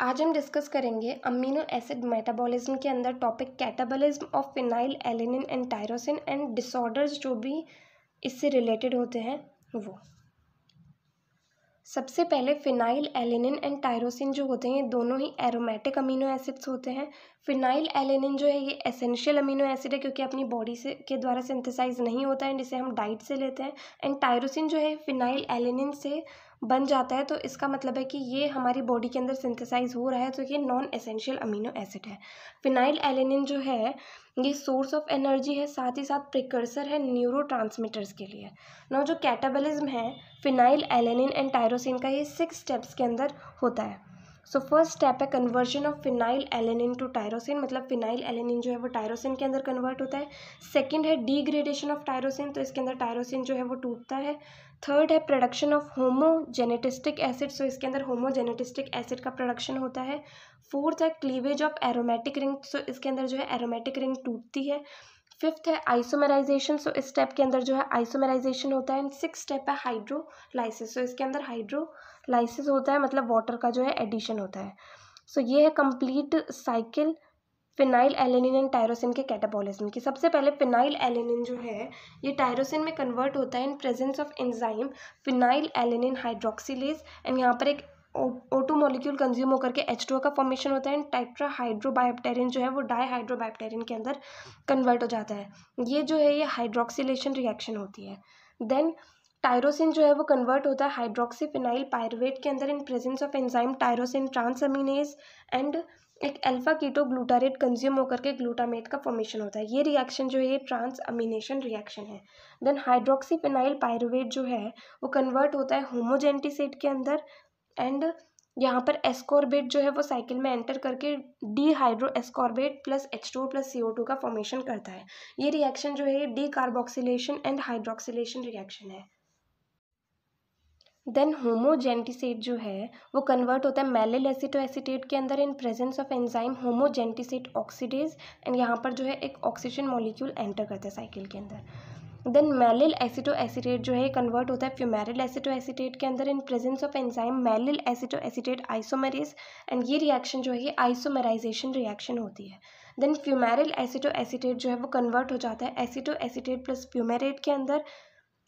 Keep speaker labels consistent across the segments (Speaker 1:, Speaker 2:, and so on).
Speaker 1: आज हम डिस्कस करेंगे अमीनो एसिड मेटाबॉलिज्म के अंदर topic catabolism of phenylalanine and tyrosine and disorders जो भी इससे रिलेटेड होते हैं वो सबसे पहले फ़िनाइल एलेनिन एंड टायरोसिन जो होते हैं ये दोनों ही एरोमेटिक अमीनो एसिड्स होते हैं फ़िनाइल एलेनिन जो है ये एसेंशियल अमीनो एसिड है क्योंकि अपनी बॉडी से के द्वारा सिंथेसाइज नहीं होता है एंड इसे हम डाइट से लेते हैं एंड टायरोसिन जो है फ़िनाइल एलेनिन से बन जाता है तो इसका मतलब है कि ये हमारी बॉडी के अंदर सिंथेसाइज हो रहा है तो ये नॉन एसेंशियल अमीनो एसिड है फिनाइल एलेनिन जो है ये सोर्स ऑफ एनर्जी है साथ ही साथ प्रिकर्सर है न्यूरो के लिए नौ जो कैटाबलिज्म है फिनाइल एलेनिन एंड टायरोसिन का ये सिक्स स्टेप्स के अंदर होता है सो फर्स्ट स्टेप है conversion of phenylalanine to tyrosine मतलब फिनाइल एलेनिन जो है वो टायरोसिन के अंदर कन्वर्ट होता है सेकंड है डीग्रेडेशन ऑफ टायरोसिन तो इसके अंदर टायरोसिन जो है वो टूटता है थर्ड है production of homogentisic acid so इसके अंदर होमोजेनेटिस्टिक एसिड का प्रोडक्शन होता है फोर्थ है cleavage of aromatic ring so इसके अंदर जो है एरोमेटिक रिंग टूटती है फिफ्थ है आइसोमेराइजेशन सो इस स्टेप के अंदर जो है आइसोमेराइजेशन होता है एंड सिक्स स्टेप है हाइड्रोलाइसिस सो इसके अंदर हाइड्रोलाइसिस होता है मतलब वाटर का जो है एडिशन होता है सो so, ये है complete cycle phenylalanine and tyrosine के कैटाबॉलिज्म की सबसे पहले फिनाइल एलेनिन जो है ये टायरोसिन में कन्वर्ट होता है in presence of enzyme phenylalanine hydroxylase and यहाँ पर एक ओटो मोलिक्यूल मॉलिक्यूल कंज्यूम होकर के एच का फॉर्मेशन होता है एंड टाइट्रा हाइड्रोबायोप्टेरिन जो है वो डाई हाइड्रोबायोप्टेरिन के अंदर कन्वर्ट हो जाता है ये जो है ये हाइड्रोक्सीलेशन रिएक्शन होती है देन टायरोसिन जो है वो कन्वर्ट होता है हाइड्रोक्सीफिनाइल पायरवेट के अंदर in presence of enzyme tyrosine transaminase and एक अल्फा कीटो ग्लूटारेट कंज्यूम होकर के ग्लूटामेट का फॉर्मेशन होता है ये रिएक्शन जो है ये ट्रांस अमीनेशन रिएक्शन है देन हाइड्रोक्सीफिनाइल पायरोवेट जो है वो कन्वर्ट होता है होमोजेंटिसेट के अंदर एंड यहाँ पर एस्कॉर्बेट जो है वो साइकिल में एंटर करके dehydro ascorbate plus H two plus C O two का फॉर्मेशन करता है ये रिएक्शन जो है decarboxylation and hydroxylation reaction है देन होमोजेंटिसेट जो है वो कन्वर्ट होता है मैलिल एसिटो एसिटेट के अंदर in presence of enzyme homogentisate oxidase and यहाँ पर जो है एक ऑक्सीजन मॉलिक्यूल एंटर करता है साइकिल के अंदर देन मैलिल एसिटो एसिटेट जो है कन्वर्ट होता है फ्यूमेरिल एसिटो एसिटेट के अंदर in presence of enzyme maleyl acetoacetate isomerase and ये रिएक्शन जो है आइसोमेराइजेशन रिएक्शन होती है देन फ्यूमेरिल एसिटो एसिटेट जो है वो कन्वर्ट हो जाता है एसिटो एसिटेट प्लस फ्यूमेरेट के अंदर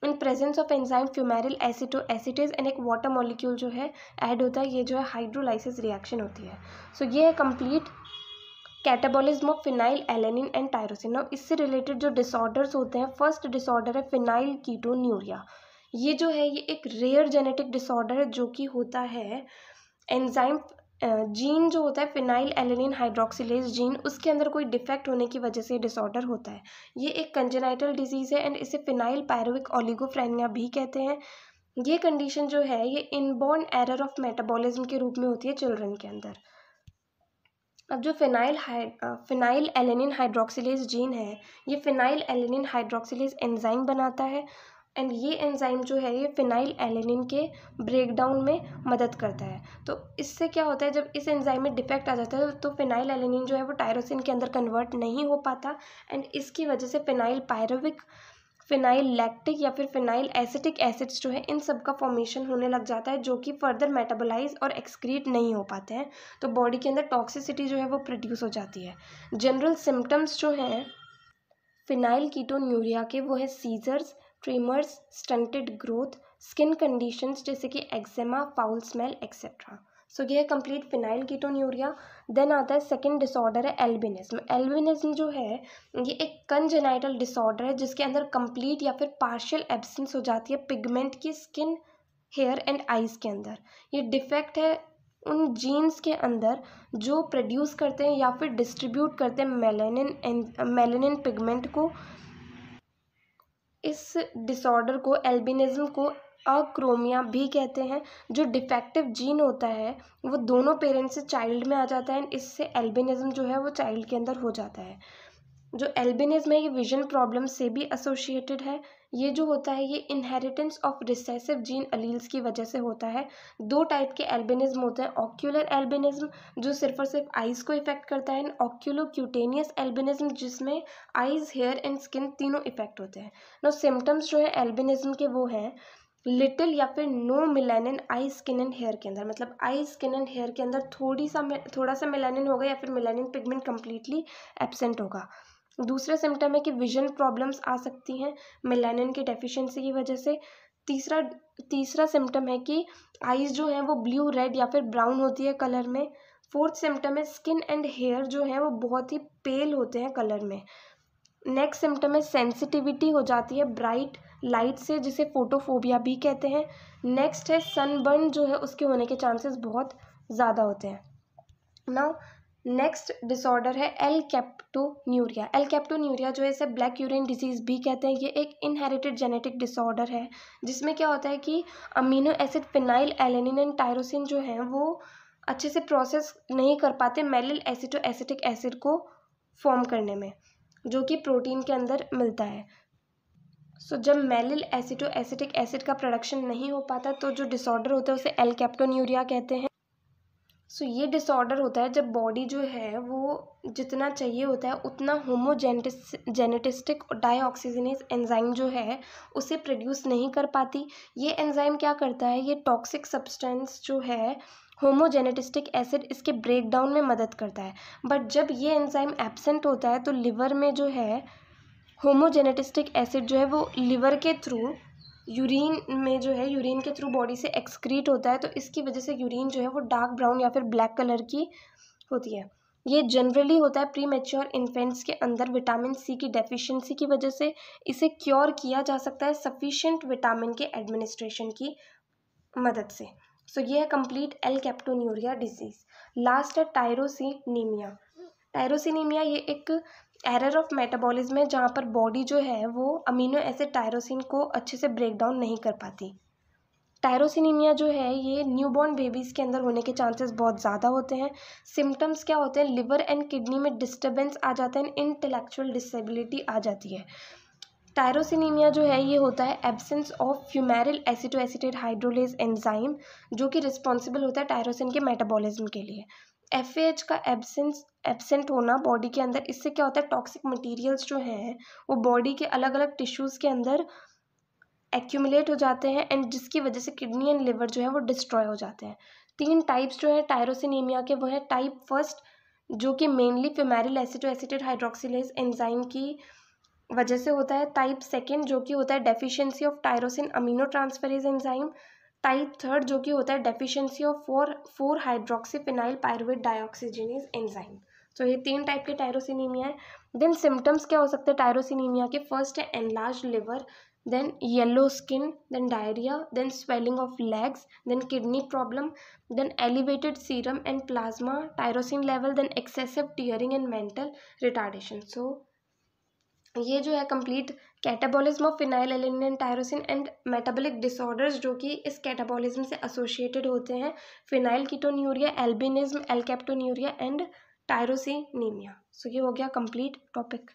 Speaker 1: in presence of enzyme fumaryl acetoacetase and एक वाटर मॉलिक्यूल जो है ऐड होता है ये जो है हाइड्रोलाइसिस रिएक्शन होती है सो so, ये है complete catabolism of phenylalanine and tyrosine और इससे रिलेटेड जो डिसऑर्डर्स होते हैं फर्स्ट डिसऑर्डर है फिनाइल कीटोन्यूरिया ये जो है ये एक रेयर जेनेटिक डिसऑर्डर है जो कि होता है एंजाइम जीन जो होता है फिनाइल एलेनिन हाइड्रोक्सीज जीन उसके अंदर कोई डिफेक्ट होने की वजह से डिसऑर्डर होता है ये एक कंजेनाइटल डिजीज़ है एंड इसे फिनाइल पैरोविक ओलिगोफ्रेनिया भी कहते हैं ये कंडीशन जो है ये इनबॉर्न एरर ऑफ मेटाबॉलिज्म के रूप में होती है चिल्ड्रन के अंदर अब जो phenyl phenylalanine hydroxylase gene है ये फिनाइल एलेनिन हाइड्रोक्सीज एंजाइम बनाता है एंड ये एंजाइम जो है ये फिनाइल एलेनिन के ब्रेकडाउन में मदद करता है तो इससे क्या होता है जब इस एंजाइम में डिफेक्ट आ जाता है तो फिनाइल एलेनिन जो है वो टायरोसिन के अंदर कन्वर्ट नहीं हो पाता एंड इसकी वजह से फिनाइल पायरोविक फिनाइल लैक्टिक या फिर फिनाइल एसिटिक एसिड्स जो है इन सब का फॉर्मेशन होने लग जाता है जो कि फर्दर मेटाबोलाइज और एक्सक्रीट नहीं हो पाते हैं तो बॉडी के अंदर टॉक्सिसिटी जो है वो प्रोड्यूस हो जाती है जनरल सिम्टम्स जो हैं फिनाइल कीटोन्यूरिया के वो है seizures tremors stunted growth skin conditions जैसे कि eczema foul smell etcetera so ये है complete phenylketonuria then आता है सेकंड डिसऑर्डर है एल्बिनिज्म एल्बिनिज्म जो है ये एक कंजेनाइटल डिसऑर्डर है जिसके अंदर कंप्लीट या फिर पार्शियल एब्सेंस हो जाती है पिगमेंट की स्किन हेयर एंड आइज के अंदर ये डिफेक्ट है उन जीन्स के अंदर जो प्रोड्यूस करते हैं या फिर डिस्ट्रीब्यूट करते हैं मेलेनिन मेलेनिन पिगमेंट को इस डिसऑर्डर को एल्बिनिज़्म को अक्रोमिया भी कहते हैं जो डिफेक्टिव जीन होता है वो दोनों पेरेंट्स से चाइल्ड में आ जाता है इससे एल्बिनिज़्म जो है वो चाइल्ड के अंदर हो जाता है जो एल्बिनिज़्म है ये विज़न प्रॉब्लम से भी एसोशिएटेड है ये जो होता है ये inheritance of recessive gene alleles की वजह से होता है दो टाइप के एल्बिनिज्म होते हैं ऑक्यूलर एल्बिनिज्म जो सिर्फ और सिर्फ आइज़ को इफेक्ट करता है एंड ऑक्यूलोक्यूटेनियस एल्बिनिज्म जिसमें आइज़ हेयर एंड स्किन तीनों इफेक्ट होते हैं नो सिम्टम्स जो है एल्बिनिज्म के वो हैं लिटिल या फिर no melanin eye skin and hair के अंदर मतलब आई स्किन एंड हेयर के अंदर थोड़ी सा थोड़ा सा मिलानिन होगा या फिर मिलानिन पिगमेंट कम्प्लीटली एबसेंट होगा दूसरा सिम्टम है कि विजन प्रॉब्लम्स आ सकती हैं मेलानिन की डेफिशिएंसी की वजह से तीसरा तीसरा सिम्टम है कि आइज़ जो है वो ब्लू रेड या फिर ब्राउन होती है कलर में फोर्थ सिम्टम है स्किन एंड हेयर जो है वो बहुत ही पेल होते हैं कलर में नेक्स्ट सिम्टम है सेंसिटिविटी हो जाती है ब्राइट लाइट से जिसे फोटोफोबिया भी कहते हैं नेक्स्ट है सनबर्न जो है उसके होने के चांसेस बहुत ज़्यादा होते हैं नाउ नेक्स्ट डिसऑर्डर है एल कैप्टोन्यूरिया एल कैप्टोन्यूरिया जो है इसे ब्लैक यूरिन डिजीज़ भी कहते हैं ये एक इनहेरिटेड जेनेटिक डिसऑर्डर है जिसमें क्या होता है कि amino acid phenylalanine and tyrosine जो है वो अच्छे से प्रोसेस नहीं कर पाते मेलिल एसिटो एसिटिक एसिड को फॉर्म करने में जो कि प्रोटीन के अंदर मिलता है सो so, जब मेलिल एसिटो एसिटिक एसिड का प्रोडक्शन नहीं हो पाता तो जो डिसऑर्डर होता है उसे एल कैप्टोन्यूरिया कहते हैं सो ये डिसऑर्डर होता है जब बॉडी जो है वो जितना चाहिए होता है उतना होमोजेंटिस जेनेटिस्टिक डाईऑक्सीजनेस एंजाइम जो है उसे प्रोड्यूस नहीं कर पाती ये एंजाइम क्या करता है ये टॉक्सिक सब्सटेंस जो है होमोजेनेटिस्टिक एसिड इसके ब्रेकडाउन में मदद करता है बट जब ये एंजाइम एबसेंट होता है तो लिवर में जो है होमोजेनेटिस्टिक एसिड जो है वो लिवर के थ्रू यूरिन में जो है यूरिन के थ्रू बॉडी से एक्सक्रीट होता है तो इसकी वजह से यूरिन जो है वो डार्क ब्राउन या फिर ब्लैक कलर की होती है ये जनरली होता है प्री मेच्योर इन्फेंट्स के अंदर विटामिन सी की डेफिशिएंसी की वजह से इसे क्योर किया जा सकता है सफिशेंट विटामिन के एडमिनिस्ट्रेशन की मदद से सो so, ये है complete alkaptonuria disease last है टायरोसिनीमिया टायरोसिनीमिया ये एक एरर ऑफ मेटाबॉलिज्म है जहाँ पर बॉडी जो है वो अमीनो एसिड टायरोसिन को अच्छे से ब्रेक डाउन नहीं कर पाती टायरोसिनीमिया जो है ये न्यूबॉर्न बेबीज़ के अंदर होने के चांसेस बहुत ज़्यादा होते हैं सिम्टम्स क्या होते हैं लिवर एंड किडनी में डिस्टर्बेंस आ जाता है इंटेलेक्चुअल डिसेबिलिटी आ जाती है टायरोसिनीमिया जो है ये होता है absence of fumaryl acetate hydrolase enzyme जो कि रिस्पॉन्सिबल होता है टायरोसिन के मेटाबॉलिज्म के लिए एफ का एबसेंस एबसेंट होना बॉडी के अंदर इससे क्या होता है टॉक्सिक मटेरियल्स जो हैं वो बॉडी के अलग अलग टिश्यूज़ के अंदर एक्यूमुलेट हो जाते हैं एंड जिसकी वजह से किडनी एंड लिवर जो है वो डिस्ट्रॉय हो जाते हैं तीन टाइप्स जो हैं टायरोसिनीमिया के वो है टाइप फर्स्ट जो कि mainly fumaryl acetoacetate hydroxylase enzyme की वजह से होता है टाइप सेकेंड जो कि होता है deficiency of tyrosine amino transferase enzyme type third जो कि होता है deficiency of four four hydroxyphenyl pyruvate dioxygenase enzyme so ये तीन टाइप के टायरोसिनीमिया है देन सिम्टम्स क्या हो सकते हैं टायरोसिनीमिया के फर्स्ट है enlarge liver then yellow skin then diarrhoea then swelling of legs then kidney problem then elevated serum and plasma tyrosine level then excessive tearing and mental retardation so ये जो है complete catabolism of phenylalanine tyrosine and metabolic disorders जो कि इस catabolism से associated होते हैं phenylketonuria albinism alkaptonuria and tyrosinemia so ये हो गया कंप्लीट टॉपिक